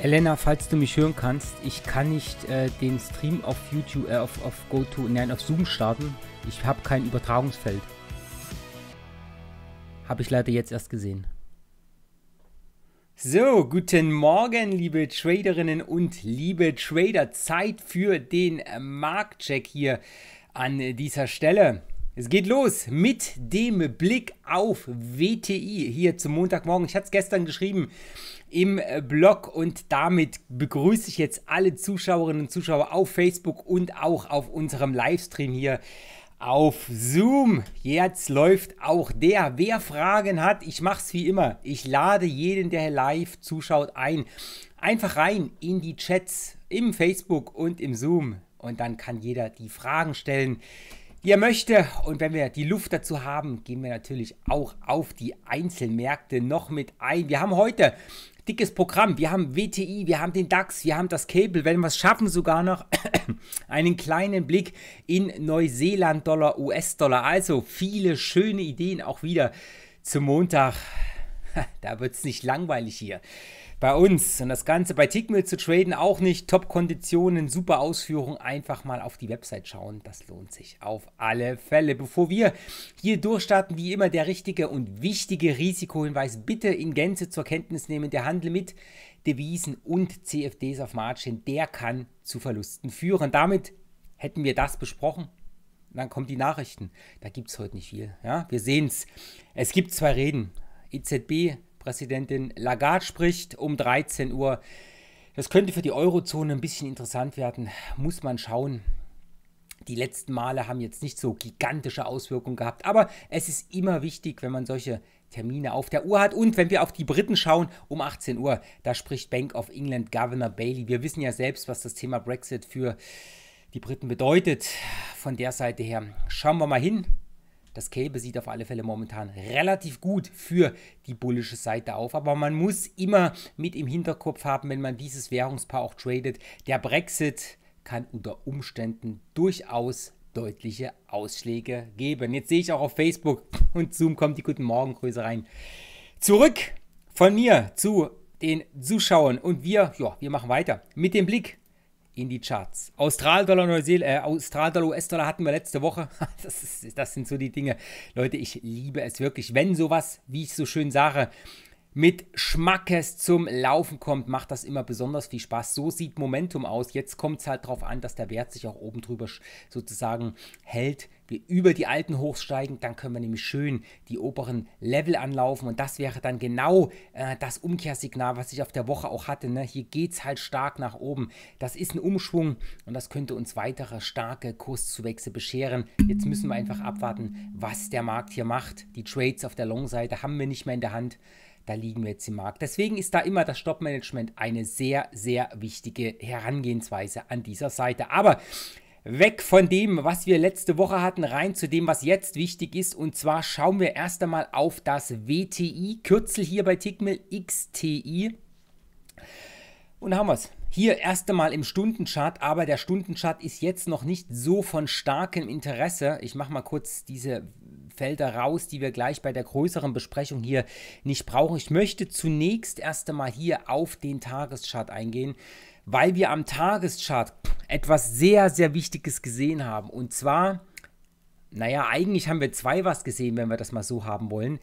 Elena, falls du mich hören kannst, ich kann nicht äh, den Stream auf YouTube, äh, auf, auf GoTo, nein, auf Zoom starten. Ich habe kein Übertragungsfeld. Habe ich leider jetzt erst gesehen. So, guten Morgen, liebe Traderinnen und liebe Trader. Zeit für den äh, Marktcheck hier an dieser Stelle. Es geht los mit dem Blick auf WTI hier zum Montagmorgen. Ich hatte es gestern geschrieben im äh, Blog und damit begrüße ich jetzt alle Zuschauerinnen und Zuschauer auf Facebook und auch auf unserem Livestream hier auf Zoom. Jetzt läuft auch der. Wer Fragen hat, ich mache es wie immer. Ich lade jeden, der live zuschaut, ein. Einfach rein in die Chats im Facebook und im Zoom und dann kann jeder die Fragen stellen ihr möchte. Und wenn wir die Luft dazu haben, gehen wir natürlich auch auf die Einzelmärkte noch mit ein. Wir haben heute dickes Programm. Wir haben WTI, wir haben den DAX, wir haben das Cable. Wenn wir es schaffen, sogar noch einen kleinen Blick in Neuseeland-Dollar, US-Dollar. Also viele schöne Ideen auch wieder zum Montag. Da wird es nicht langweilig hier bei uns. Und das Ganze bei Tickmill zu traden auch nicht. Top-Konditionen, super Ausführung. Einfach mal auf die Website schauen. Das lohnt sich auf alle Fälle. Bevor wir hier durchstarten, wie immer der richtige und wichtige Risikohinweis. Bitte in Gänze zur Kenntnis nehmen. Der Handel mit Devisen und CFDs auf Margin, der kann zu Verlusten führen. Damit hätten wir das besprochen. Dann kommen die Nachrichten. Da gibt es heute nicht viel. Ja? Wir sehen es. Es gibt zwei Reden. EZB Präsidentin Lagarde spricht um 13 Uhr. Das könnte für die Eurozone ein bisschen interessant werden. Muss man schauen. Die letzten Male haben jetzt nicht so gigantische Auswirkungen gehabt, aber es ist immer wichtig, wenn man solche Termine auf der Uhr hat. Und wenn wir auf die Briten schauen, um 18 Uhr, da spricht Bank of England Governor Bailey. Wir wissen ja selbst, was das Thema Brexit für die Briten bedeutet. Von der Seite her schauen wir mal hin. Das Kälbe sieht auf alle Fälle momentan relativ gut für die bullische Seite auf. Aber man muss immer mit im Hinterkopf haben, wenn man dieses Währungspaar auch tradet, der Brexit kann unter Umständen durchaus deutliche Ausschläge geben. Jetzt sehe ich auch auf Facebook und Zoom kommt die guten Morgengrüße rein. Zurück von mir zu den Zuschauern und wir, ja, wir machen weiter mit dem Blick in die Charts. Australdollar, Neuseel äh, Australdollar, US-Dollar hatten wir letzte Woche. Das, ist, das sind so die Dinge. Leute, ich liebe es wirklich. Wenn sowas, wie ich so schön sage, mit Schmackes zum Laufen kommt, macht das immer besonders viel Spaß. So sieht Momentum aus. Jetzt kommt es halt darauf an, dass der Wert sich auch oben drüber sozusagen hält über die alten Hochs steigen, dann können wir nämlich schön die oberen Level anlaufen und das wäre dann genau äh, das Umkehrsignal, was ich auf der Woche auch hatte. Ne? Hier geht es halt stark nach oben. Das ist ein Umschwung und das könnte uns weitere starke Kurszuwächse bescheren. Jetzt müssen wir einfach abwarten, was der Markt hier macht. Die Trades auf der Long-Seite haben wir nicht mehr in der Hand da liegen wir jetzt im Markt. Deswegen ist da immer das Stop-Management eine sehr, sehr wichtige Herangehensweise an dieser Seite. Aber Weg von dem, was wir letzte Woche hatten, rein zu dem, was jetzt wichtig ist. Und zwar schauen wir erst einmal auf das WTI, Kürzel hier bei Tickmill XTI. Und haben wir es. Hier erst einmal im Stundenchart, aber der Stundenchart ist jetzt noch nicht so von starkem Interesse. Ich mache mal kurz diese Felder raus, die wir gleich bei der größeren Besprechung hier nicht brauchen. Ich möchte zunächst erst einmal hier auf den Tageschart eingehen weil wir am Tageschart etwas sehr, sehr Wichtiges gesehen haben. Und zwar, naja, eigentlich haben wir zwei was gesehen, wenn wir das mal so haben wollen.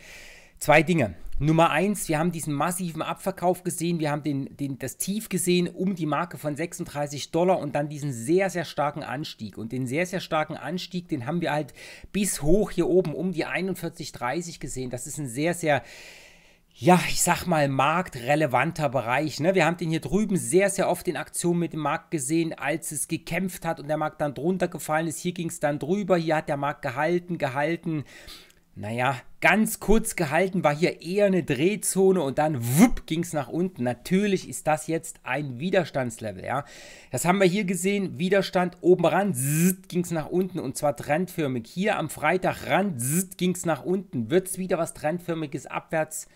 Zwei Dinge. Nummer eins, wir haben diesen massiven Abverkauf gesehen, wir haben den, den, das Tief gesehen um die Marke von 36 Dollar und dann diesen sehr, sehr starken Anstieg. Und den sehr, sehr starken Anstieg, den haben wir halt bis hoch hier oben um die 41,30 gesehen. Das ist ein sehr, sehr ja, ich sag mal, marktrelevanter Bereich. Ne? Wir haben den hier drüben sehr, sehr oft in Aktion mit dem Markt gesehen, als es gekämpft hat und der Markt dann drunter gefallen ist. Hier ging es dann drüber, hier hat der Markt gehalten, gehalten. Naja, ganz kurz gehalten war hier eher eine Drehzone und dann wupp ging es nach unten. Natürlich ist das jetzt ein Widerstandslevel, ja. Das haben wir hier gesehen, Widerstand oben ran, ging es nach unten und zwar trendförmig. Hier am Freitag ran, ging es nach unten. Wird es wieder was trendförmiges abwärts?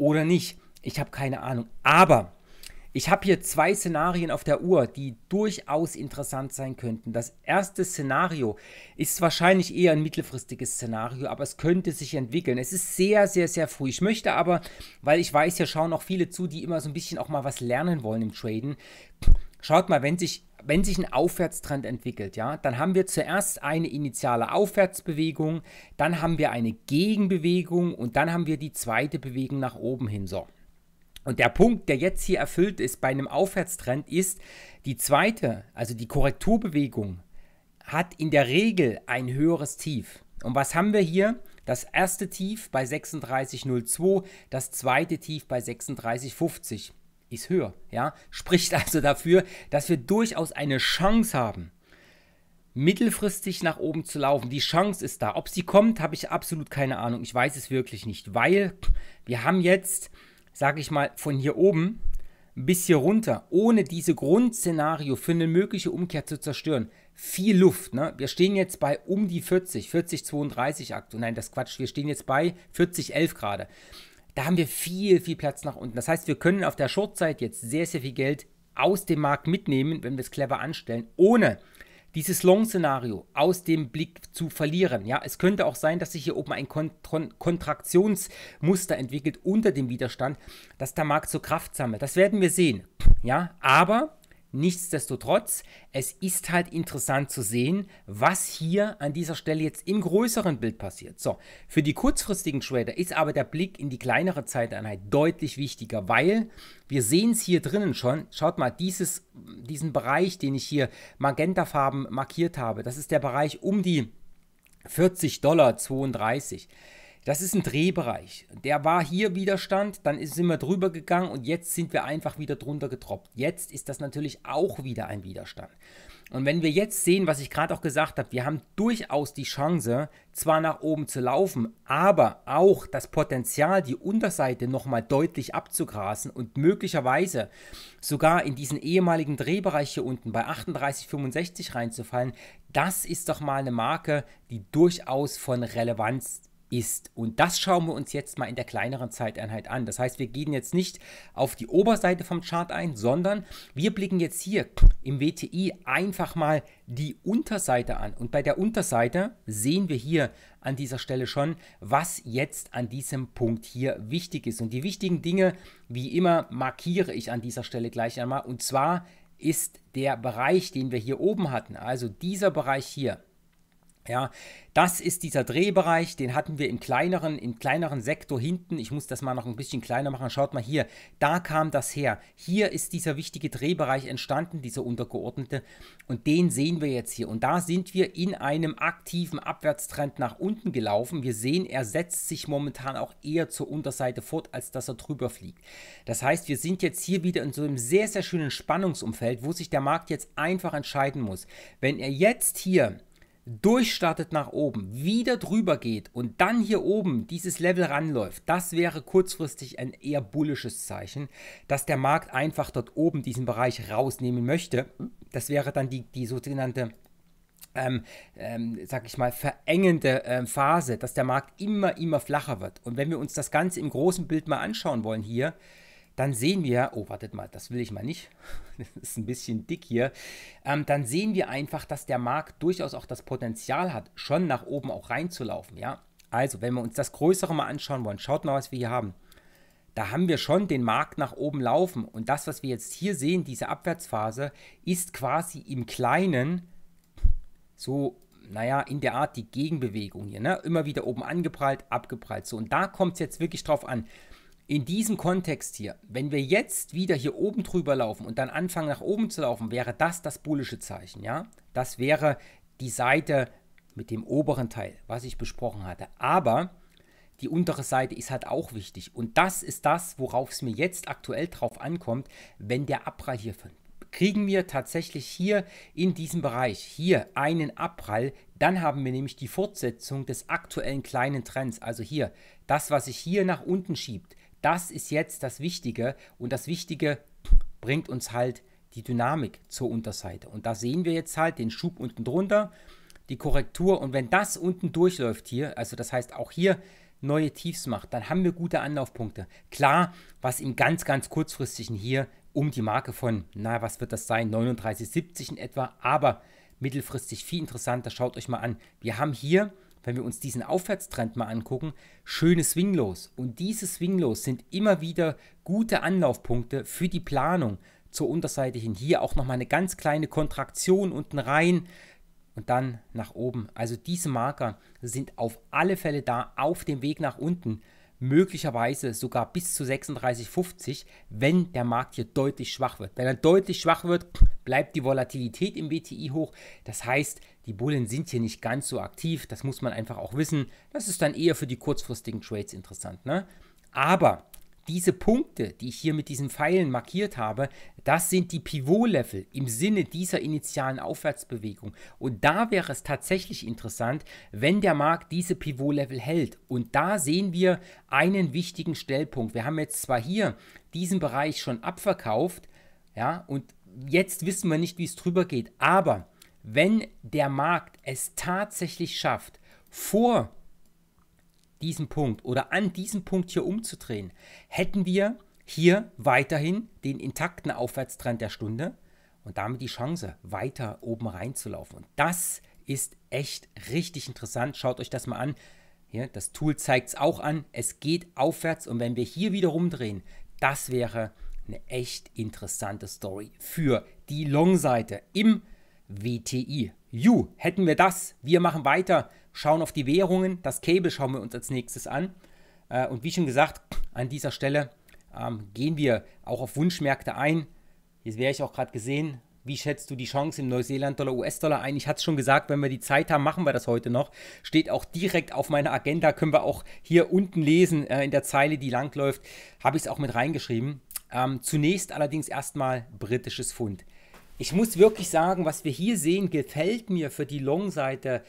oder nicht. Ich habe keine Ahnung. Aber ich habe hier zwei Szenarien auf der Uhr, die durchaus interessant sein könnten. Das erste Szenario ist wahrscheinlich eher ein mittelfristiges Szenario, aber es könnte sich entwickeln. Es ist sehr, sehr, sehr früh. Ich möchte aber, weil ich weiß, hier schauen auch viele zu, die immer so ein bisschen auch mal was lernen wollen im Traden. Schaut mal, wenn sich wenn sich ein Aufwärtstrend entwickelt, ja, dann haben wir zuerst eine initiale Aufwärtsbewegung, dann haben wir eine Gegenbewegung und dann haben wir die zweite Bewegung nach oben hin. So. Und der Punkt, der jetzt hier erfüllt ist bei einem Aufwärtstrend, ist, die zweite, also die Korrekturbewegung, hat in der Regel ein höheres Tief. Und was haben wir hier? Das erste Tief bei 36,02, das zweite Tief bei 36,50 ist höher. Ja? Spricht also dafür, dass wir durchaus eine Chance haben, mittelfristig nach oben zu laufen. Die Chance ist da. Ob sie kommt, habe ich absolut keine Ahnung. Ich weiß es wirklich nicht, weil wir haben jetzt, sage ich mal, von hier oben bis hier runter, ohne diese Grundszenario für eine mögliche Umkehr zu zerstören, viel Luft. Ne? Wir stehen jetzt bei um die 40, 40, 32 aktuell. Nein, das Quatsch. Wir stehen jetzt bei 40, 11 Grad da haben wir viel, viel Platz nach unten. Das heißt, wir können auf der Short-Seite jetzt sehr, sehr viel Geld aus dem Markt mitnehmen, wenn wir es clever anstellen, ohne dieses Long-Szenario aus dem Blick zu verlieren. Ja, es könnte auch sein, dass sich hier oben ein Kont Kontraktionsmuster entwickelt unter dem Widerstand, dass der Markt so Kraft sammelt. Das werden wir sehen. Ja, aber Nichtsdestotrotz, es ist halt interessant zu sehen, was hier an dieser Stelle jetzt im größeren Bild passiert. So, für die kurzfristigen Trader ist aber der Blick in die kleinere Zeiteinheit deutlich wichtiger, weil wir sehen es hier drinnen schon. Schaut mal, dieses, diesen Bereich, den ich hier magentafarben markiert habe, das ist der Bereich um die 40 Dollar 32. Das ist ein Drehbereich. Der war hier Widerstand, dann sind wir drüber gegangen und jetzt sind wir einfach wieder drunter getroppt. Jetzt ist das natürlich auch wieder ein Widerstand. Und wenn wir jetzt sehen, was ich gerade auch gesagt habe, wir haben durchaus die Chance, zwar nach oben zu laufen, aber auch das Potenzial, die Unterseite nochmal deutlich abzugrasen und möglicherweise sogar in diesen ehemaligen Drehbereich hier unten bei 38,65 reinzufallen, das ist doch mal eine Marke, die durchaus von Relevanz ist ist. Und das schauen wir uns jetzt mal in der kleineren Zeiteinheit an. Das heißt, wir gehen jetzt nicht auf die Oberseite vom Chart ein, sondern wir blicken jetzt hier im WTI einfach mal die Unterseite an. Und bei der Unterseite sehen wir hier an dieser Stelle schon, was jetzt an diesem Punkt hier wichtig ist. Und die wichtigen Dinge, wie immer, markiere ich an dieser Stelle gleich einmal. Und zwar ist der Bereich, den wir hier oben hatten, also dieser Bereich hier, ja, das ist dieser Drehbereich, den hatten wir im kleineren, im kleineren Sektor hinten. Ich muss das mal noch ein bisschen kleiner machen. Schaut mal hier, da kam das her. Hier ist dieser wichtige Drehbereich entstanden, dieser untergeordnete. Und den sehen wir jetzt hier. Und da sind wir in einem aktiven Abwärtstrend nach unten gelaufen. Wir sehen, er setzt sich momentan auch eher zur Unterseite fort, als dass er drüber fliegt. Das heißt, wir sind jetzt hier wieder in so einem sehr, sehr schönen Spannungsumfeld, wo sich der Markt jetzt einfach entscheiden muss. Wenn er jetzt hier durchstartet nach oben, wieder drüber geht und dann hier oben dieses Level ranläuft, das wäre kurzfristig ein eher bullisches Zeichen, dass der Markt einfach dort oben diesen Bereich rausnehmen möchte. Das wäre dann die, die sogenannte ähm, ähm, sag ich mal, verengende ähm, Phase, dass der Markt immer, immer flacher wird. Und wenn wir uns das Ganze im großen Bild mal anschauen wollen hier, dann sehen wir, oh, wartet mal, das will ich mal nicht, das ist ein bisschen dick hier, ähm, dann sehen wir einfach, dass der Markt durchaus auch das Potenzial hat, schon nach oben auch reinzulaufen, ja. Also, wenn wir uns das Größere mal anschauen wollen, schaut mal, was wir hier haben. Da haben wir schon den Markt nach oben laufen und das, was wir jetzt hier sehen, diese Abwärtsphase, ist quasi im Kleinen so naja, in der Art die Gegenbewegung hier, ne? Immer wieder oben angeprallt, abgeprallt. So, und da kommt es jetzt wirklich drauf an in diesem Kontext hier, wenn wir jetzt wieder hier oben drüber laufen und dann anfangen nach oben zu laufen, wäre das das bullische Zeichen, ja? Das wäre die Seite mit dem oberen Teil, was ich besprochen hatte. Aber die untere Seite ist halt auch wichtig. Und das ist das, worauf es mir jetzt aktuell drauf ankommt, wenn der Abprall hier fällt. Kriegen wir tatsächlich hier in diesem Bereich hier einen Abprall, dann haben wir nämlich die Fortsetzung des aktuellen kleinen Trends. Also hier, das, was sich hier nach unten schiebt, das ist jetzt das Wichtige und das Wichtige bringt uns halt die Dynamik zur Unterseite. Und da sehen wir jetzt halt den Schub unten drunter, die Korrektur und wenn das unten durchläuft hier, also das heißt auch hier neue Tiefs macht, dann haben wir gute Anlaufpunkte. Klar, was im ganz, ganz kurzfristigen hier um die Marke von, na, was wird das sein, 39,70 in etwa, aber mittelfristig viel interessanter, schaut euch mal an. Wir haben hier wenn wir uns diesen Aufwärtstrend mal angucken, schöne Swinglos. Und diese Swinglos sind immer wieder gute Anlaufpunkte für die Planung zur Unterseite hin. Hier auch nochmal eine ganz kleine Kontraktion unten rein und dann nach oben. Also diese Marker sind auf alle Fälle da auf dem Weg nach unten möglicherweise sogar bis zu 36,50, wenn der Markt hier deutlich schwach wird. Wenn er deutlich schwach wird, bleibt die Volatilität im WTI hoch. Das heißt, die Bullen sind hier nicht ganz so aktiv. Das muss man einfach auch wissen. Das ist dann eher für die kurzfristigen Trades interessant. Ne? Aber diese Punkte, die ich hier mit diesen Pfeilen markiert habe, das sind die Pivot-Level im Sinne dieser initialen Aufwärtsbewegung. Und da wäre es tatsächlich interessant, wenn der Markt diese Pivot-Level hält. Und da sehen wir einen wichtigen Stellpunkt. Wir haben jetzt zwar hier diesen Bereich schon abverkauft, ja, und jetzt wissen wir nicht, wie es drüber geht, aber wenn der Markt es tatsächlich schafft, vor diesen Punkt oder an diesem Punkt hier umzudrehen, hätten wir hier weiterhin den intakten Aufwärtstrend der Stunde und damit die Chance, weiter oben reinzulaufen. Und das ist echt richtig interessant. Schaut euch das mal an. Hier, das Tool zeigt es auch an. Es geht aufwärts und wenn wir hier wieder rumdrehen, das wäre eine echt interessante Story für die Long-Seite im WTI. You, hätten wir das, wir machen weiter schauen auf die Währungen. Das Cable schauen wir uns als nächstes an. Äh, und wie schon gesagt, an dieser Stelle ähm, gehen wir auch auf Wunschmärkte ein. Jetzt wäre ich auch gerade gesehen, wie schätzt du die Chance im Neuseeland-Dollar, US-Dollar ein? Ich hatte es schon gesagt, wenn wir die Zeit haben, machen wir das heute noch. Steht auch direkt auf meiner Agenda, können wir auch hier unten lesen, äh, in der Zeile, die lang läuft, habe ich es auch mit reingeschrieben. Ähm, zunächst allerdings erstmal britisches Pfund. Ich muss wirklich sagen, was wir hier sehen, gefällt mir für die Long-Seite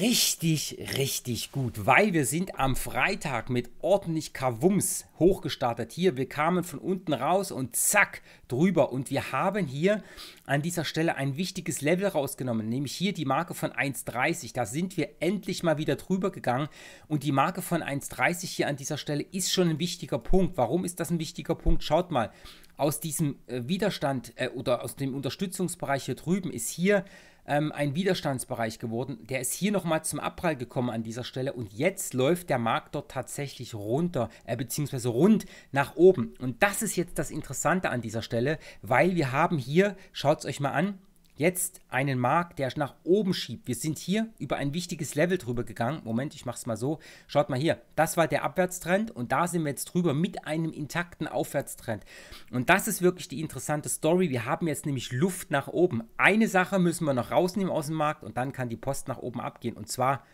richtig, richtig gut, weil wir sind am Freitag mit ordentlich Kavums hochgestartet. Hier, wir kamen von unten raus und zack, drüber. Und wir haben hier an dieser Stelle ein wichtiges Level rausgenommen, nämlich hier die Marke von 1,30. Da sind wir endlich mal wieder drüber gegangen. Und die Marke von 1,30 hier an dieser Stelle ist schon ein wichtiger Punkt. Warum ist das ein wichtiger Punkt? Schaut mal, aus diesem äh, Widerstand äh, oder aus dem Unterstützungsbereich hier drüben ist hier ähm, ein Widerstandsbereich geworden. Der ist hier nochmal zum Abprall gekommen an dieser Stelle und jetzt läuft der Markt dort tatsächlich runter, äh, beziehungsweise rund nach oben. Und das ist jetzt das Interessante an dieser Stelle, weil wir haben hier, schaut es euch mal an, jetzt einen Markt, der nach oben schiebt. Wir sind hier über ein wichtiges Level drüber gegangen. Moment, ich mache es mal so. Schaut mal hier, das war der Abwärtstrend und da sind wir jetzt drüber mit einem intakten Aufwärtstrend. Und das ist wirklich die interessante Story. Wir haben jetzt nämlich Luft nach oben. Eine Sache müssen wir noch rausnehmen aus dem Markt und dann kann die Post nach oben abgehen. Und zwar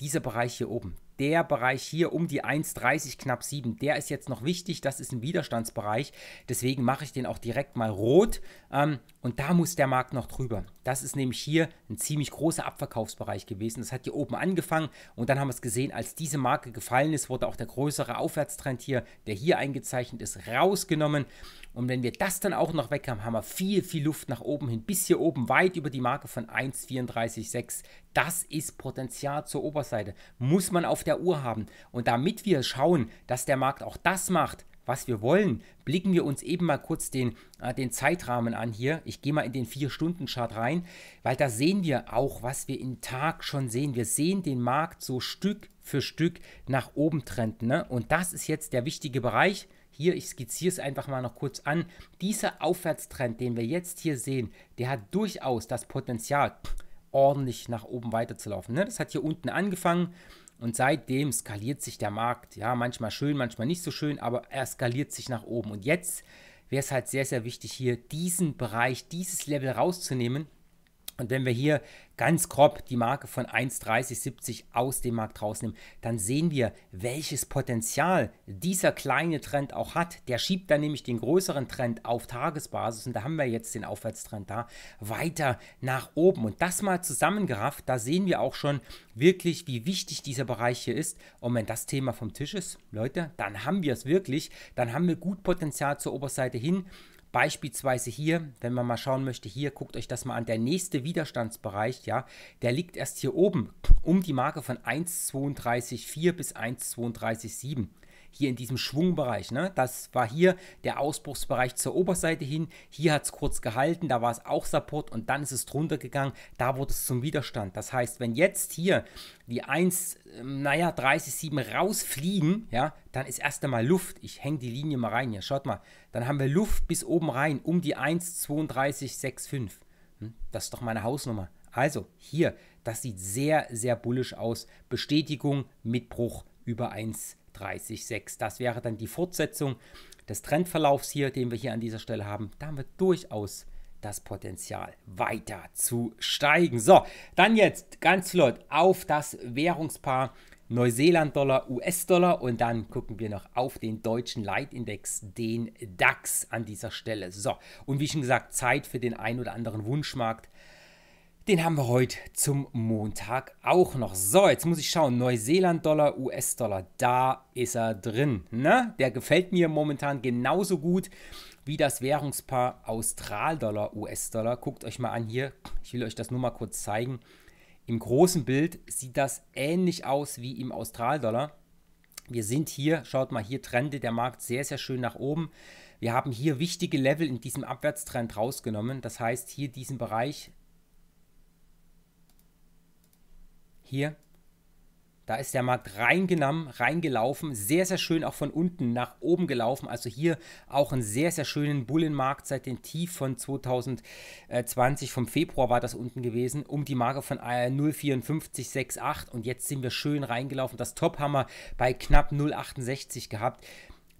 dieser Bereich hier oben. Der Bereich hier um die 1,30 knapp 7, der ist jetzt noch wichtig. Das ist ein Widerstandsbereich. Deswegen mache ich den auch direkt mal rot. Ähm, und da muss der Markt noch drüber. Das ist nämlich hier ein ziemlich großer Abverkaufsbereich gewesen. Das hat hier oben angefangen und dann haben wir es gesehen, als diese Marke gefallen ist, wurde auch der größere Aufwärtstrend hier, der hier eingezeichnet ist, rausgenommen. Und wenn wir das dann auch noch weg haben, haben wir viel, viel Luft nach oben hin, bis hier oben weit über die Marke von 1,34,6. Das ist Potenzial zur Oberseite. Muss man auf der Uhr haben. Und damit wir schauen, dass der Markt auch das macht, was wir wollen. Blicken wir uns eben mal kurz den, äh, den Zeitrahmen an hier. Ich gehe mal in den 4-Stunden-Chart rein, weil da sehen wir auch, was wir im Tag schon sehen. Wir sehen den Markt so Stück für Stück nach oben trend. Ne? Und das ist jetzt der wichtige Bereich. Hier, ich skizziere es einfach mal noch kurz an. Dieser Aufwärtstrend, den wir jetzt hier sehen, der hat durchaus das Potenzial, ordentlich nach oben weiterzulaufen. Ne? Das hat hier unten angefangen. Und seitdem skaliert sich der Markt. Ja, manchmal schön, manchmal nicht so schön, aber er skaliert sich nach oben. Und jetzt wäre es halt sehr, sehr wichtig, hier diesen Bereich, dieses Level rauszunehmen und wenn wir hier ganz grob die Marke von 1,3070 aus dem Markt rausnehmen, dann sehen wir, welches Potenzial dieser kleine Trend auch hat. Der schiebt dann nämlich den größeren Trend auf Tagesbasis und da haben wir jetzt den Aufwärtstrend da weiter nach oben. Und das mal zusammengerafft, da sehen wir auch schon wirklich, wie wichtig dieser Bereich hier ist. Und wenn das Thema vom Tisch ist, Leute, dann haben wir es wirklich, dann haben wir gut Potenzial zur Oberseite hin Beispielsweise hier, wenn man mal schauen möchte, hier guckt euch das mal an. Der nächste Widerstandsbereich, ja, der liegt erst hier oben um die Marke von 1,32,4 bis 1,32,7 hier in diesem Schwungbereich. Ne? Das war hier der Ausbruchsbereich zur Oberseite hin. Hier hat es kurz gehalten, da war es auch Support und dann ist es drunter gegangen. Da wurde es zum Widerstand. Das heißt, wenn jetzt hier die 1, ähm, naja, 30,7 rausfliegen, ja, dann ist erst einmal Luft. Ich hänge die Linie mal rein hier. Schaut mal, dann haben wir Luft bis oben rein um die 1,3265. Hm? Das ist doch meine Hausnummer. Also hier, das sieht sehr, sehr bullisch aus. Bestätigung mit Bruch über 1,32. 30,6. Das wäre dann die Fortsetzung des Trendverlaufs hier, den wir hier an dieser Stelle haben. Da haben wir durchaus das Potenzial weiter zu steigen. So, dann jetzt ganz flott auf das Währungspaar Neuseeland-Dollar, US-Dollar und dann gucken wir noch auf den deutschen Leitindex, den DAX an dieser Stelle. So, und wie schon gesagt, Zeit für den ein oder anderen Wunschmarkt den haben wir heute zum Montag auch noch. So, jetzt muss ich schauen. Neuseeland-Dollar, US-Dollar, da ist er drin. Ne? Der gefällt mir momentan genauso gut wie das Währungspaar Austral-Dollar, US-Dollar. Guckt euch mal an hier. Ich will euch das nur mal kurz zeigen. Im großen Bild sieht das ähnlich aus wie im Austral-Dollar. Wir sind hier, schaut mal, hier trendet der Markt sehr, sehr schön nach oben. Wir haben hier wichtige Level in diesem Abwärtstrend rausgenommen. Das heißt, hier diesen Bereich Hier, da ist der Markt reingenommen, reingelaufen, sehr, sehr schön auch von unten nach oben gelaufen. Also hier auch einen sehr, sehr schönen Bullenmarkt seit dem Tief von 2020, vom Februar war das unten gewesen, um die Marke von 0,5468 äh, und jetzt sind wir schön reingelaufen. Das Top haben wir bei knapp 0,68 gehabt.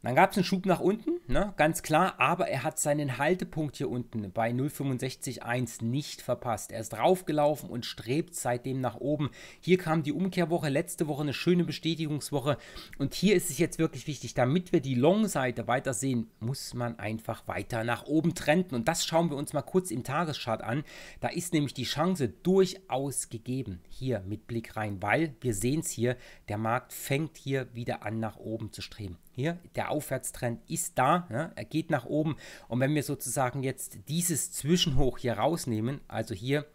Dann gab es einen Schub nach unten, ne, ganz klar, aber er hat seinen Haltepunkt hier unten bei 0,651 nicht verpasst. Er ist draufgelaufen und strebt seitdem nach oben. Hier kam die Umkehrwoche, letzte Woche eine schöne Bestätigungswoche und hier ist es jetzt wirklich wichtig, damit wir die Long-Seite weiter sehen, muss man einfach weiter nach oben trenden und das schauen wir uns mal kurz im Tageschart an. Da ist nämlich die Chance durchaus gegeben, hier mit Blick rein, weil wir sehen es hier, der Markt fängt hier wieder an nach oben zu streben. Hier, der Aufwärtstrend ist da, ja, er geht nach oben. Und wenn wir sozusagen jetzt dieses Zwischenhoch hier rausnehmen, also hier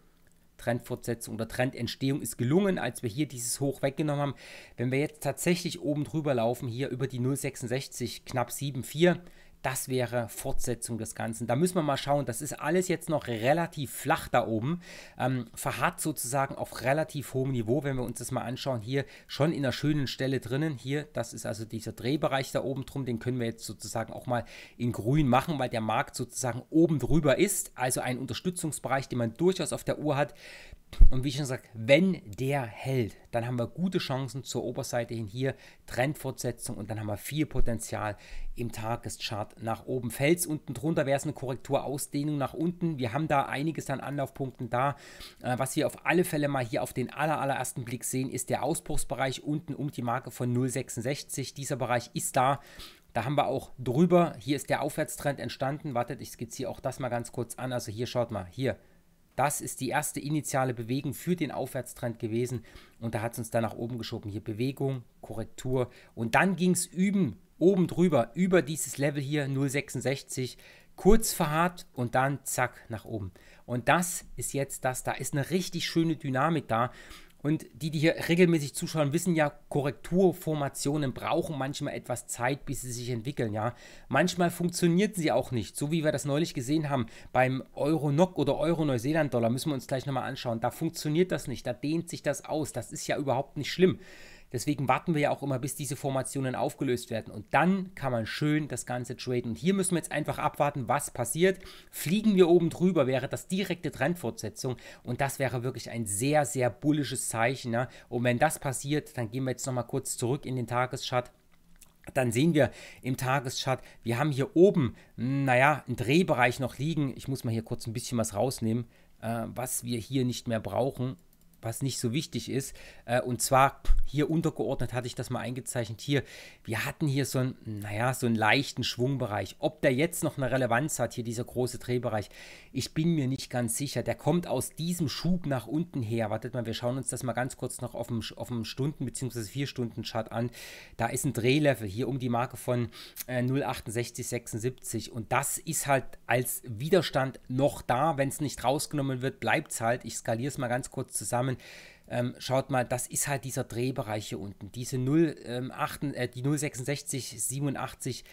Trendfortsetzung oder Trendentstehung ist gelungen, als wir hier dieses Hoch weggenommen haben. Wenn wir jetzt tatsächlich oben drüber laufen, hier über die 0,66, knapp 7,4, das wäre Fortsetzung des Ganzen. Da müssen wir mal schauen. Das ist alles jetzt noch relativ flach da oben. Ähm, verharrt sozusagen auf relativ hohem Niveau, wenn wir uns das mal anschauen. Hier schon in einer schönen Stelle drinnen. Hier, das ist also dieser Drehbereich da oben drum. Den können wir jetzt sozusagen auch mal in grün machen, weil der Markt sozusagen oben drüber ist. Also ein Unterstützungsbereich, den man durchaus auf der Uhr hat. Und wie ich schon gesagt, wenn der hält, dann haben wir gute Chancen zur Oberseite hin hier, Trendfortsetzung und dann haben wir viel Potenzial im Tageschart nach oben. Fels unten drunter wäre es eine Korrekturausdehnung nach unten. Wir haben da einiges an Anlaufpunkten da. Äh, was wir auf alle Fälle mal hier auf den allerersten Blick sehen, ist der Ausbruchsbereich unten um die Marke von 0,66. Dieser Bereich ist da. Da haben wir auch drüber, hier ist der Aufwärtstrend entstanden. Wartet, ich skizziere auch das mal ganz kurz an. Also hier schaut mal, hier das ist die erste initiale Bewegung für den Aufwärtstrend gewesen und da hat es uns dann nach oben geschoben. Hier Bewegung, Korrektur und dann ging es üben, oben drüber, über dieses Level hier 0,66, kurz verharrt und dann zack nach oben. Und das ist jetzt das, da ist eine richtig schöne Dynamik da und die, die hier regelmäßig zuschauen, wissen ja, Korrekturformationen brauchen manchmal etwas Zeit, bis sie sich entwickeln, ja. Manchmal funktioniert sie auch nicht, so wie wir das neulich gesehen haben beim Euro-NOC oder Euro-Neuseeland-Dollar, müssen wir uns gleich nochmal anschauen. Da funktioniert das nicht, da dehnt sich das aus, das ist ja überhaupt nicht schlimm. Deswegen warten wir ja auch immer, bis diese Formationen aufgelöst werden. Und dann kann man schön das Ganze traden. Und hier müssen wir jetzt einfach abwarten, was passiert. Fliegen wir oben drüber, wäre das direkte Trendfortsetzung. Und das wäre wirklich ein sehr, sehr bullisches Zeichen. Ne? Und wenn das passiert, dann gehen wir jetzt nochmal kurz zurück in den Tageschart dann sehen wir im Tageschart, wir haben hier oben, hm, naja, einen Drehbereich noch liegen. Ich muss mal hier kurz ein bisschen was rausnehmen, äh, was wir hier nicht mehr brauchen was nicht so wichtig ist. Äh, und zwar hier untergeordnet hatte ich das mal eingezeichnet. Hier, wir hatten hier so einen, naja, so einen leichten Schwungbereich. Ob der jetzt noch eine Relevanz hat, hier dieser große Drehbereich, ich bin mir nicht ganz sicher. Der kommt aus diesem Schub nach unten her. Wartet mal, wir schauen uns das mal ganz kurz noch auf dem, auf dem Stunden- bzw. vier stunden chart an. Da ist ein Drehlevel hier um die Marke von äh, 0,6876 und das ist halt als Widerstand noch da. Wenn es nicht rausgenommen wird, bleibt es halt. Ich skaliere es mal ganz kurz zusammen. Namen. Ähm, schaut mal, das ist halt dieser Drehbereich hier unten. Diese 0, ähm, 8, äh, die 066, 87,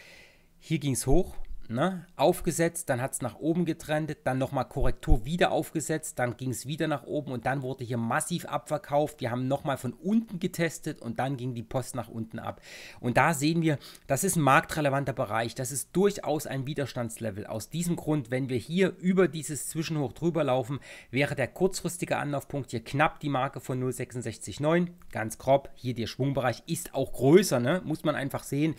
hier ging es hoch, Ne? Aufgesetzt, dann hat es nach oben getrendet, dann nochmal Korrektur wieder aufgesetzt, dann ging es wieder nach oben und dann wurde hier massiv abverkauft. Wir haben nochmal von unten getestet und dann ging die Post nach unten ab. Und da sehen wir, das ist ein marktrelevanter Bereich, das ist durchaus ein Widerstandslevel. Aus diesem Grund, wenn wir hier über dieses Zwischenhoch drüber laufen, wäre der kurzfristige Anlaufpunkt hier knapp die Marke von 0,669, ganz grob. Hier der Schwungbereich ist auch größer, ne? muss man einfach sehen.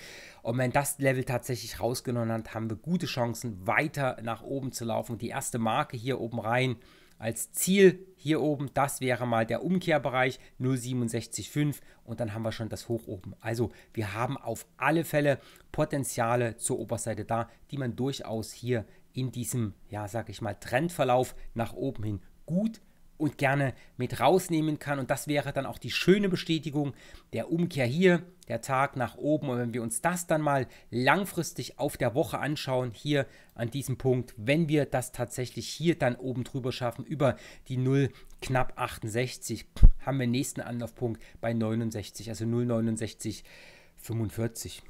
Und wenn das Level tatsächlich rausgenommen hat, haben wir gute Chancen, weiter nach oben zu laufen. Die erste Marke hier oben rein als Ziel hier oben, das wäre mal der Umkehrbereich 0,67,5 und dann haben wir schon das Hoch oben. Also wir haben auf alle Fälle Potenziale zur Oberseite da, die man durchaus hier in diesem, ja, sag ich mal, Trendverlauf nach oben hin gut und gerne mit rausnehmen kann. Und das wäre dann auch die schöne Bestätigung der Umkehr hier, der Tag nach oben. Und wenn wir uns das dann mal langfristig auf der Woche anschauen, hier an diesem Punkt, wenn wir das tatsächlich hier dann oben drüber schaffen, über die 0 knapp 68, haben wir den nächsten Anlaufpunkt bei 69, also 0,6945.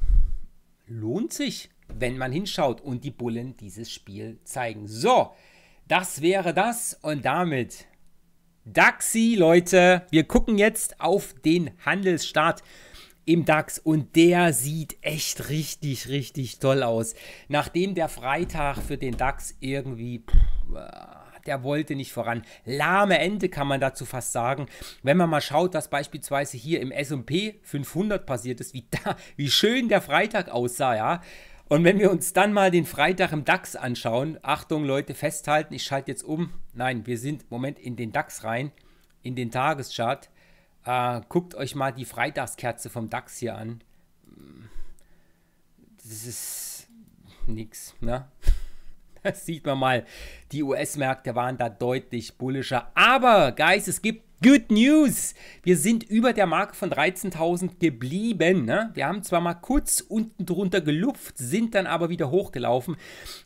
Lohnt sich, wenn man hinschaut und die Bullen dieses Spiel zeigen. So, das wäre das und damit DAXI, Leute. Wir gucken jetzt auf den Handelsstart im DAX und der sieht echt richtig, richtig toll aus. Nachdem der Freitag für den DAX irgendwie, der wollte nicht voran. Lahme Ende kann man dazu fast sagen. Wenn man mal schaut, dass beispielsweise hier im S&P 500 passiert ist, wie, da, wie schön der Freitag aussah, ja. Und wenn wir uns dann mal den Freitag im DAX anschauen, Achtung Leute, festhalten, ich schalte jetzt um. Nein, wir sind im Moment in den DAX rein, in den Tageschart. Äh, guckt euch mal die Freitagskerze vom DAX hier an. Das ist nix, ne? Das sieht man mal. Die US-Märkte waren da deutlich bullischer. Aber, Guys, es gibt Good News! Wir sind über der Marke von 13.000 geblieben. Ne? Wir haben zwar mal kurz unten drunter gelupft, sind dann aber wieder hochgelaufen.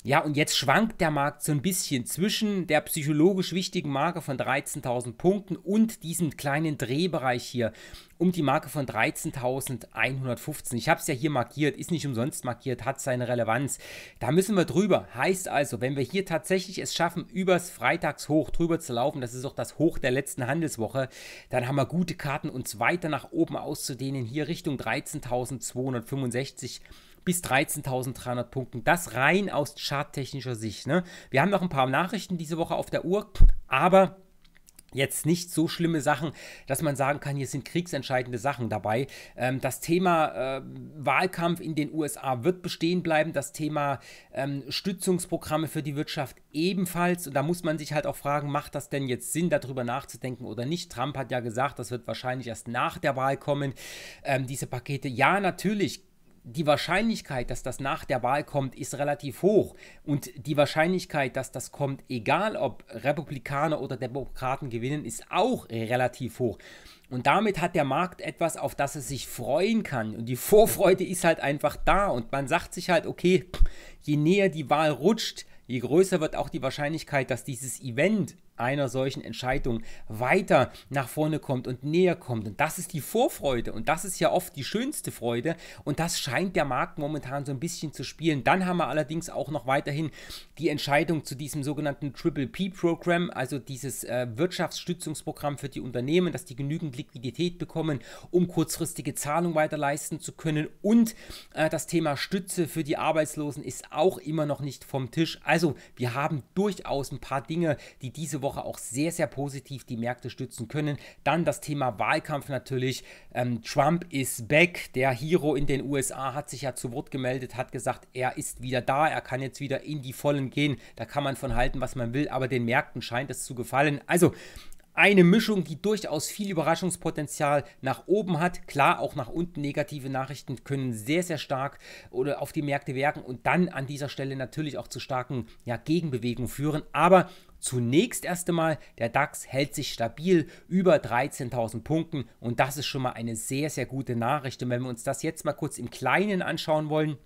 Ja, und jetzt schwankt der Markt so ein bisschen zwischen der psychologisch wichtigen Marke von 13.000 Punkten und diesem kleinen Drehbereich hier um die Marke von 13.115. Ich habe es ja hier markiert, ist nicht umsonst markiert, hat seine Relevanz. Da müssen wir drüber. Heißt also, wenn wir hier tatsächlich es schaffen, übers Freitagshoch drüber zu laufen, das ist auch das Hoch der letzten Handelswoche, Handelswoche, dann haben wir gute Karten, uns weiter nach oben auszudehnen, hier Richtung 13.265 bis 13.300 Punkten. Das rein aus charttechnischer Sicht. Ne? Wir haben noch ein paar Nachrichten diese Woche auf der Uhr, aber jetzt nicht so schlimme Sachen, dass man sagen kann, hier sind kriegsentscheidende Sachen dabei. Ähm, das Thema äh, Wahlkampf in den USA wird bestehen bleiben, das Thema ähm, Stützungsprogramme für die Wirtschaft ebenfalls. Und da muss man sich halt auch fragen, macht das denn jetzt Sinn, darüber nachzudenken oder nicht? Trump hat ja gesagt, das wird wahrscheinlich erst nach der Wahl kommen, ähm, diese Pakete. Ja, natürlich die Wahrscheinlichkeit, dass das nach der Wahl kommt, ist relativ hoch. Und die Wahrscheinlichkeit, dass das kommt, egal ob Republikaner oder Demokraten gewinnen, ist auch relativ hoch. Und damit hat der Markt etwas, auf das es sich freuen kann. Und die Vorfreude ist halt einfach da. Und man sagt sich halt, okay, je näher die Wahl rutscht, je größer wird auch die Wahrscheinlichkeit, dass dieses Event einer solchen Entscheidung weiter nach vorne kommt und näher kommt. Und das ist die Vorfreude und das ist ja oft die schönste Freude und das scheint der Markt momentan so ein bisschen zu spielen. Dann haben wir allerdings auch noch weiterhin die Entscheidung zu diesem sogenannten Triple P-Programm, also dieses äh, Wirtschaftsstützungsprogramm für die Unternehmen, dass die genügend Liquidität bekommen, um kurzfristige Zahlungen weiter leisten zu können. Und äh, das Thema Stütze für die Arbeitslosen ist auch immer noch nicht vom Tisch. Also wir haben durchaus ein paar Dinge, die diese Woche Woche auch sehr, sehr positiv die Märkte stützen können. Dann das Thema Wahlkampf natürlich. Ähm, Trump ist back. Der Hero in den USA hat sich ja zu Wort gemeldet, hat gesagt, er ist wieder da, er kann jetzt wieder in die Vollen gehen. Da kann man von halten, was man will, aber den Märkten scheint es zu gefallen. Also, eine Mischung, die durchaus viel Überraschungspotenzial nach oben hat. Klar, auch nach unten negative Nachrichten können sehr, sehr stark oder auf die Märkte wirken und dann an dieser Stelle natürlich auch zu starken ja, Gegenbewegungen führen. Aber Zunächst erst einmal, der DAX hält sich stabil über 13.000 Punkten und das ist schon mal eine sehr, sehr gute Nachricht. Und wenn wir uns das jetzt mal kurz im Kleinen anschauen wollen,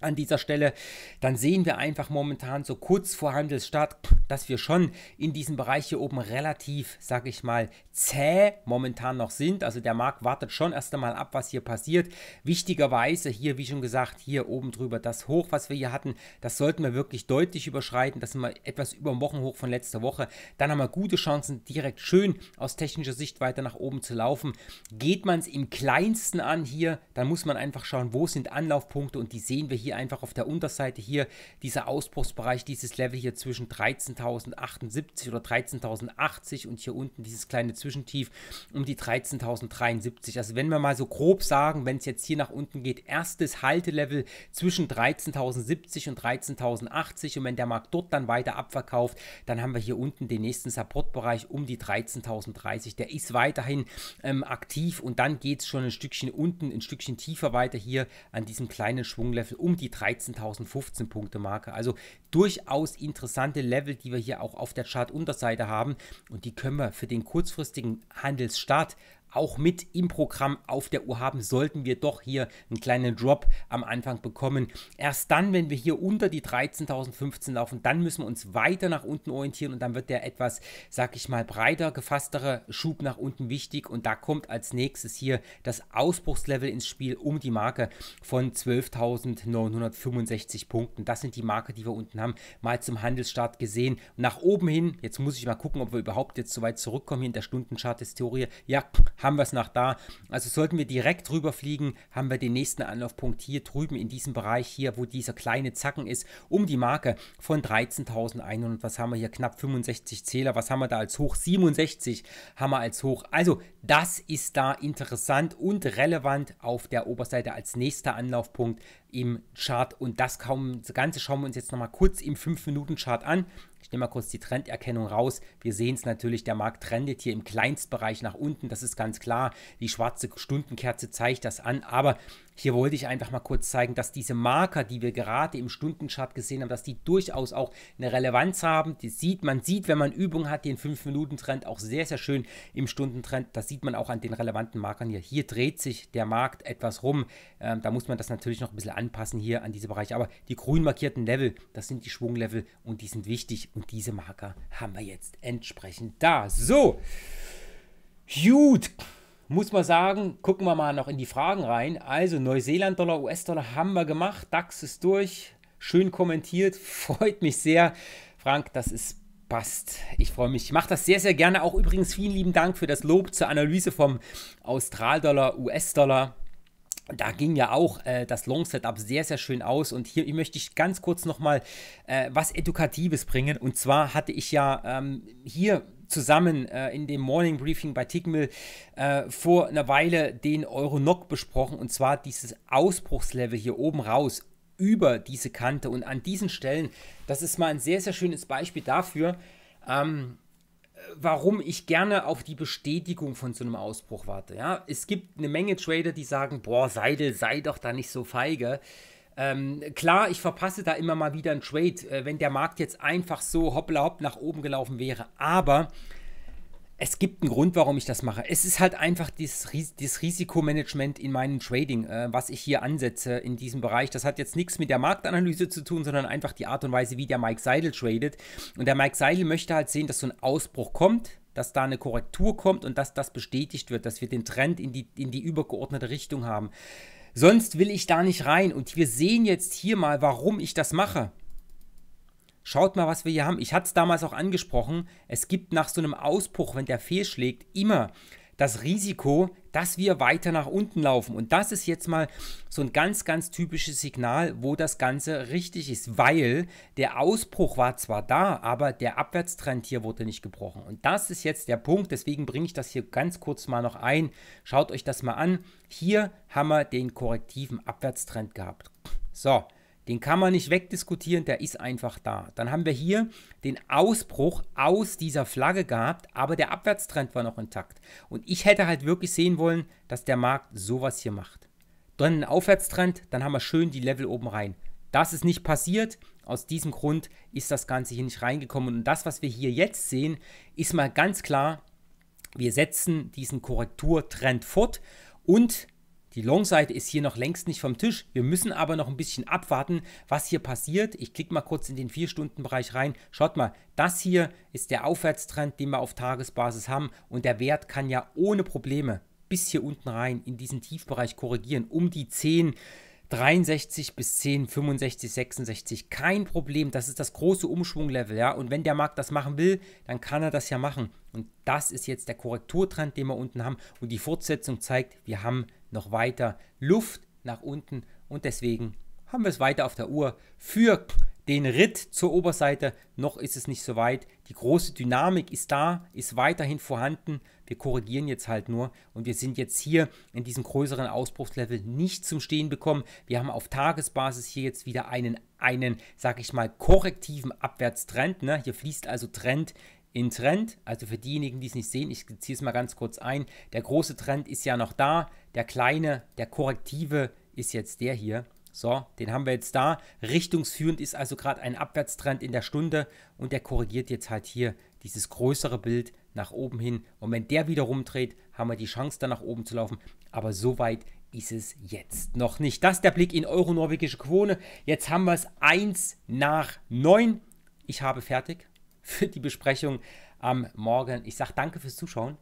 an dieser Stelle, dann sehen wir einfach momentan so kurz vor Handelsstart dass wir schon in diesem Bereich hier oben relativ, sag ich mal, zäh momentan noch sind. Also der Markt wartet schon erst einmal ab, was hier passiert. Wichtigerweise hier, wie schon gesagt, hier oben drüber das Hoch, was wir hier hatten, das sollten wir wirklich deutlich überschreiten. Das sind wir etwas über dem Wochenhoch von letzter Woche. Dann haben wir gute Chancen, direkt schön aus technischer Sicht weiter nach oben zu laufen. Geht man es im kleinsten an hier, dann muss man einfach schauen, wo sind Anlaufpunkte und die sehen wir hier einfach auf der Unterseite hier, dieser Ausbruchsbereich, dieses Level hier zwischen 13 13.078 oder 13.080 und hier unten dieses kleine Zwischentief um die 13.073. Also wenn wir mal so grob sagen, wenn es jetzt hier nach unten geht, erstes Haltelevel zwischen 13.070 und 13.080 und wenn der Markt dort dann weiter abverkauft, dann haben wir hier unten den nächsten Supportbereich um die 13.030. Der ist weiterhin ähm, aktiv und dann geht es schon ein Stückchen unten, ein Stückchen tiefer weiter hier an diesem kleinen Schwunglevel um die 13.015 Punkte Marke. Also durchaus interessante Level, die wir hier auch auf der Chartunterseite haben. Und die können wir für den kurzfristigen Handelsstart auch mit im Programm auf der Uhr haben, sollten wir doch hier einen kleinen Drop am Anfang bekommen. Erst dann, wenn wir hier unter die 13.015 laufen, dann müssen wir uns weiter nach unten orientieren und dann wird der etwas, sag ich mal, breiter gefasstere Schub nach unten wichtig und da kommt als nächstes hier das Ausbruchslevel ins Spiel um die Marke von 12.965 Punkten. Das sind die Marke, die wir unten haben, mal zum Handelsstart gesehen. Nach oben hin, jetzt muss ich mal gucken, ob wir überhaupt jetzt so weit zurückkommen hier in der Stundenchart-Historie. Ja, haben wir es nach da. Also sollten wir direkt drüber fliegen, haben wir den nächsten Anlaufpunkt hier drüben in diesem Bereich hier, wo dieser kleine Zacken ist, um die Marke von 13.100. Was haben wir hier? Knapp 65 Zähler. Was haben wir da als hoch? 67 haben wir als hoch. Also das ist da interessant und relevant auf der Oberseite als nächster Anlaufpunkt im Chart. Und das Ganze schauen wir uns jetzt nochmal kurz im 5-Minuten-Chart an. Ich nehme mal kurz die Trenderkennung raus. Wir sehen es natürlich, der Markt trendet hier im Kleinstbereich nach unten. Das ist ganz klar. Die schwarze Stundenkerze zeigt das an. Aber hier wollte ich einfach mal kurz zeigen, dass diese Marker, die wir gerade im Stundenchart gesehen haben, dass die durchaus auch eine Relevanz haben. Die sieht, man sieht, wenn man Übung hat, den 5-Minuten-Trend auch sehr, sehr schön im Stundentrend. Das sieht man auch an den relevanten Markern hier. Hier dreht sich der Markt etwas rum. Ähm, da muss man das natürlich noch ein bisschen anpassen hier an diese Bereiche. Aber die grün markierten Level, das sind die Schwunglevel und die sind wichtig. Und diese Marker haben wir jetzt entsprechend da. So, gut muss man sagen, gucken wir mal noch in die Fragen rein. Also Neuseeland-Dollar, US-Dollar haben wir gemacht. DAX ist durch. Schön kommentiert. Freut mich sehr. Frank, das ist passt. Ich freue mich. Ich mache das sehr, sehr gerne. Auch übrigens vielen lieben Dank für das Lob zur Analyse vom Austral-Dollar, US-Dollar. Da ging ja auch äh, das Long-Setup sehr, sehr schön aus. Und hier möchte ich ganz kurz nochmal äh, was Edukatives bringen. Und zwar hatte ich ja ähm, hier zusammen äh, in dem Morning Briefing bei Tickmill äh, vor einer Weile den Euro-Knock besprochen und zwar dieses Ausbruchslevel hier oben raus über diese Kante und an diesen Stellen, das ist mal ein sehr, sehr schönes Beispiel dafür, ähm, warum ich gerne auf die Bestätigung von so einem Ausbruch warte. Ja? Es gibt eine Menge Trader, die sagen, boah, Seidel, sei doch da nicht so feige. Ähm, klar, ich verpasse da immer mal wieder einen Trade, äh, wenn der Markt jetzt einfach so hoppla hopp nach oben gelaufen wäre. Aber es gibt einen Grund, warum ich das mache. Es ist halt einfach das, Risikomanagement in meinem Trading, äh, was ich hier ansetze in diesem Bereich. Das hat jetzt nichts mit der Marktanalyse zu tun, sondern einfach die Art und Weise, wie der Mike Seidel tradet. Und der Mike Seidel möchte halt sehen, dass so ein Ausbruch kommt, dass da eine Korrektur kommt und dass das bestätigt wird, dass wir den Trend in die, in die übergeordnete Richtung haben. Sonst will ich da nicht rein. Und wir sehen jetzt hier mal, warum ich das mache. Schaut mal, was wir hier haben. Ich hatte es damals auch angesprochen. Es gibt nach so einem Ausbruch, wenn der fehlschlägt, immer das Risiko, dass wir weiter nach unten laufen. Und das ist jetzt mal so ein ganz, ganz typisches Signal, wo das Ganze richtig ist, weil der Ausbruch war zwar da, aber der Abwärtstrend hier wurde nicht gebrochen. Und das ist jetzt der Punkt, deswegen bringe ich das hier ganz kurz mal noch ein. Schaut euch das mal an. Hier haben wir den korrektiven Abwärtstrend gehabt. So, den kann man nicht wegdiskutieren, der ist einfach da. Dann haben wir hier den Ausbruch aus dieser Flagge gehabt, aber der Abwärtstrend war noch intakt. Und ich hätte halt wirklich sehen wollen, dass der Markt sowas hier macht. Dann ein Aufwärtstrend, dann haben wir schön die Level oben rein. Das ist nicht passiert. Aus diesem Grund ist das Ganze hier nicht reingekommen. Und das, was wir hier jetzt sehen, ist mal ganz klar, wir setzen diesen Korrekturtrend fort und die Long-Seite ist hier noch längst nicht vom Tisch. Wir müssen aber noch ein bisschen abwarten, was hier passiert. Ich klicke mal kurz in den 4-Stunden-Bereich rein. Schaut mal, das hier ist der Aufwärtstrend, den wir auf Tagesbasis haben. Und der Wert kann ja ohne Probleme bis hier unten rein in diesen Tiefbereich korrigieren, um die 10. 63 bis 10, 65, 66, kein Problem. Das ist das große Umschwunglevel, ja. Und wenn der Markt das machen will, dann kann er das ja machen. Und das ist jetzt der Korrekturtrend, den wir unten haben. Und die Fortsetzung zeigt, wir haben noch weiter Luft nach unten und deswegen haben wir es weiter auf der Uhr für den Ritt zur Oberseite. Noch ist es nicht so weit. Die große Dynamik ist da, ist weiterhin vorhanden. Wir korrigieren jetzt halt nur und wir sind jetzt hier in diesem größeren Ausbruchslevel nicht zum Stehen bekommen. Wir haben auf Tagesbasis hier jetzt wieder einen, einen, sag ich mal, korrektiven Abwärtstrend. Ne? Hier fließt also Trend in Trend. Also für diejenigen, die es nicht sehen, ich ziehe es mal ganz kurz ein. Der große Trend ist ja noch da. Der kleine, der korrektive ist jetzt der hier. So, den haben wir jetzt da. Richtungsführend ist also gerade ein Abwärtstrend in der Stunde und der korrigiert jetzt halt hier dieses größere Bild nach oben hin. Und wenn der wieder rumdreht, haben wir die Chance, da nach oben zu laufen. Aber so weit ist es jetzt noch nicht. Das ist der Blick in euro-norwegische Krone. Jetzt haben wir es 1 nach 9. Ich habe fertig für die Besprechung am Morgen. Ich sage danke fürs Zuschauen.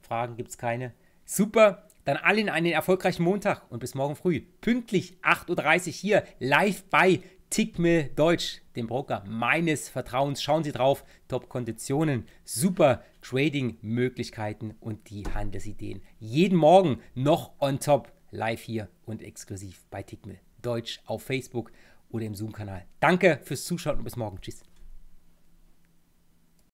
Fragen gibt es keine. Super. Dann allen einen erfolgreichen Montag und bis morgen früh. Pünktlich 8.30 Uhr hier live bei Tickmill Deutsch, dem Broker meines Vertrauens. Schauen Sie drauf. Top Konditionen, super Trading-Möglichkeiten und die Handelsideen. Jeden Morgen noch on top live hier und exklusiv bei Tickmill Deutsch auf Facebook oder im Zoom-Kanal. Danke fürs Zuschauen und bis morgen. Tschüss.